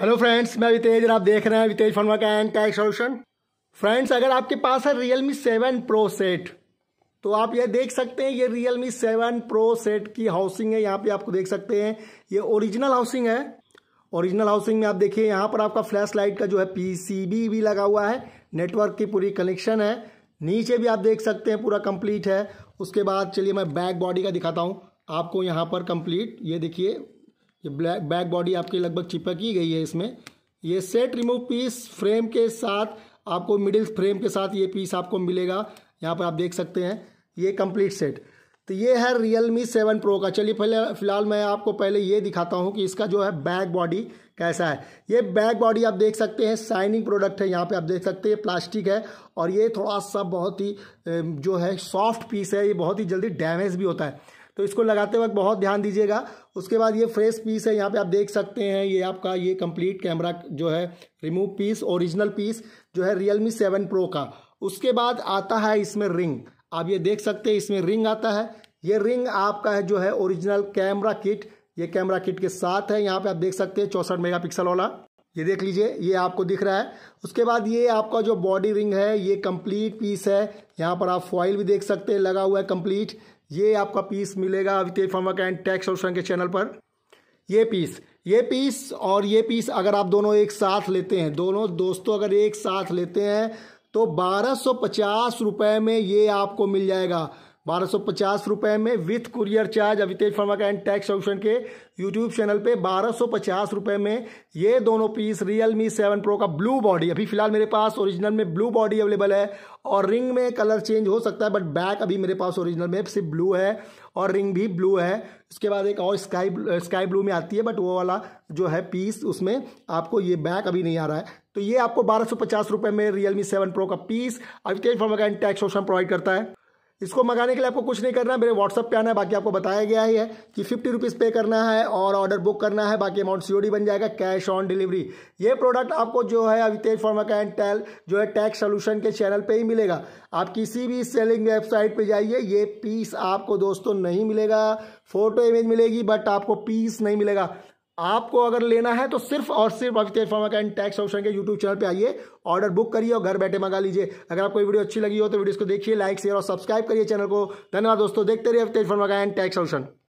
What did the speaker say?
hello friends मैं वितेज और आप देख रहे हैं वितेज फर्मा का एंड टैक्स सोल्यूशन फ्रेंड्स अगर आपके पास है Realme seven pro set तो आप ये देख सकते हैं ये Realme seven pro set की हाउसिंग है यहाँ पे आपको देख सकते हैं ये ओरिजिनल हाउसिंग है ओरिजिनल हाउसिंग में आप देखिए यहाँ पर आपका फ्लैश लाइट का जो है पी भी लगा हुआ है नेटवर्क की पूरी कनेक्शन है नीचे भी आप देख सकते हैं पूरा कंप्लीट है उसके बाद चलिए मैं बैक बॉडी का दिखाता हूँ आपको यहाँ पर कंप्लीट ये देखिए ये ब्लैक बैक बॉडी आपकी लगभग चिपक ही गई है इसमें ये सेट रिमूव पीस फ्रेम के साथ आपको मिडिल फ्रेम के साथ ये पीस आपको मिलेगा यहाँ पर आप देख सकते हैं ये कंप्लीट सेट तो ये है रियल मी सेवन प्रो का चलिए पहले फिलहाल मैं आपको पहले ये दिखाता हूँ कि इसका जो है बैक बॉडी कैसा है ये बैक बॉडी आप देख सकते हैं शाइनिंग प्रोडक्ट है यहाँ पे आप देख सकते हैं प्लास्टिक है और ये थोड़ा सा बहुत ही जो है सॉफ्ट पीस है ये बहुत ही जल्दी डैमेज भी होता है तो इसको लगाते वक्त बहुत ध्यान दीजिएगा उसके बाद ये फ्रेश पीस है यहाँ पे आप देख सकते हैं ये आपका ये कंप्लीट कैमरा जो है रिमूव पीस ओरिजिनल पीस जो है रियलमी सेवन प्रो का उसके बाद आता है इसमें रिंग आप ये देख सकते हैं इसमें रिंग आता है ये रिंग आपका है जो है ओरिजिनल कैमरा किट ये कैमरा किट के साथ है यहाँ पे आप देख सकते हैं चौंसठ मेगापिक्सल वाला ये देख लीजिए ये आपको दिख रहा है उसके बाद ये आपका जो बॉडी रिंग है ये कंप्लीट पीस है यहाँ पर आप फॉइल भी देख सकते हैं लगा हुआ है कंप्लीट ये आपका पीस मिलेगा अविते फर्मवर्क एंड टैक्स और के चैनल पर ये पीस ये पीस और ये पीस अगर आप दोनों एक साथ लेते हैं दोनों दोस्तों अगर एक साथ लेते हैं तो बारह सौ पचास में ये आपको मिल जाएगा बारह सौ पचास रुपये में विथ कुरियर चार्ज अवितेश फर्मा का एंड टैक्स ऑप्शन के यूट्यूब चैनल पे बारह सौ पचास रुपये में ये दोनों piece Realme seven pro का ब्लू बॉडी अभी फिलहाल मेरे पास ओरिजिनल में ब्लू बॉडी अवेलेबल है और रिंग में कलर चेंज हो सकता है बट बैक अभी मेरे पास ओरिजिनल में सिर्फ ब्लू है और रिंग भी ब्लू है उसके बाद एक और स्काई स्काई ब्लू में आती है बट वो वाला जो है पीस उसमें आपको ये बैक अभी नहीं आ रहा है तो ये आपको बारह सौ पचास रुपये में रियल मी सेवन प्रो का पीस अभी फर्मा का एंड टैक्स ऑप्शन प्रोवाइड करता है इसको मंगाने के लिए आपको कुछ नहीं करना मेरे व्हाट्सअप पे आना है बाकी आपको बताया गया ही है कि फिफ्टी रुपीज़ पे करना है और ऑर्डर बुक करना है बाकी अमाउंट सी बन जाएगा कैश ऑन डिलीवरी ये प्रोडक्ट आपको जो है अभी तेज फॉर्मा का एंड टेल जो है टैक्स सोल्यूशन के चैनल पर ही मिलेगा आप किसी भी सेलिंग वेबसाइट पर जाइए ये पीस आपको दोस्तों नहीं मिलेगा फोटो इमेज मिलेगी बट आपको पीस नहीं मिलेगा आपको अगर लेना है तो सिर्फ और सिर्फ अभितेश फार्मा का एंड टैक्स ऑप्शन के यूट्यूब चैनल पे आइए ऑर्डर बुक करिए और घर बैठे मंगा लीजिए अगर आपको वीडियो अच्छी लगी हो तो वीडियो को देखिए लाइक शेयर और सब्सक्राइब करिए चैनल को धन्यवाद दोस्तों देखते रहिए अभितेश फार्मा का एंड टैक्स ऑप्शन